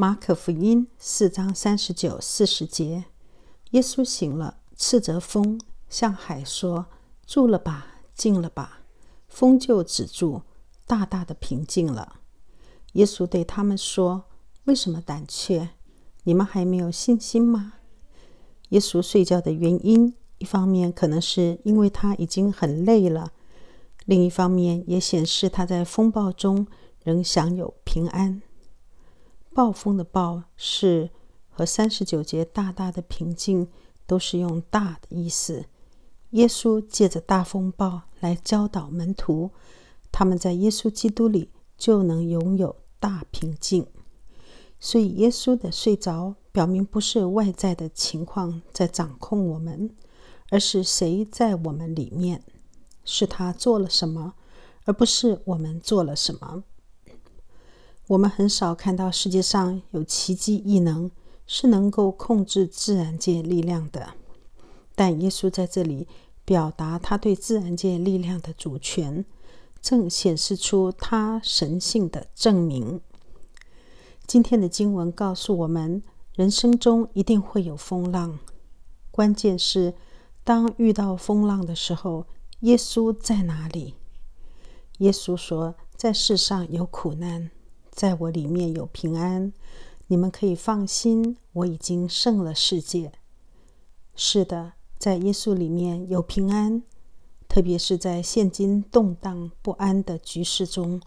马可福音四章三十九、四十节，耶稣醒了，斥责风，向海说：“住了吧，静了吧。”风就止住，大大的平静了。耶稣对他们说：“为什么胆怯？你们还没有信心吗？”耶稣睡觉的原因，一方面可能是因为他已经很累了，另一方面也显示他在风暴中仍享有平安。暴风的暴是和三十九节大大的平静都是用大的意思。耶稣借着大风暴来教导门徒，他们在耶稣基督里就能拥有大平静。所以耶稣的睡着表明不是外在的情况在掌控我们，而是谁在我们里面，是他做了什么，而不是我们做了什么。我们很少看到世界上有奇迹异能是能够控制自然界力量的，但耶稣在这里表达他对自然界力量的主权，正显示出他神性的证明。今天的经文告诉我们，人生中一定会有风浪，关键是当遇到风浪的时候，耶稣在哪里？耶稣说，在世上有苦难。在我里面有平安，你们可以放心。我已经胜了世界。是的，在耶稣里面有平安，特别是在现今动荡不安的局势中，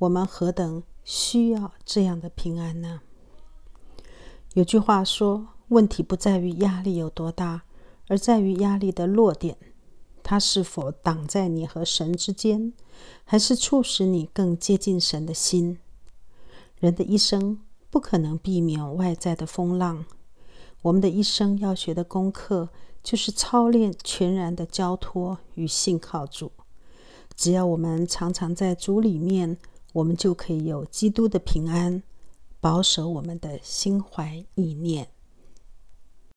我们何等需要这样的平安呢？有句话说：“问题不在于压力有多大，而在于压力的落点，它是否挡在你和神之间，还是促使你更接近神的心。”人的一生不可能避免外在的风浪，我们的一生要学的功课就是操练全然的交托与信靠主。只要我们常常在主里面，我们就可以有基督的平安，保守我们的心怀意念。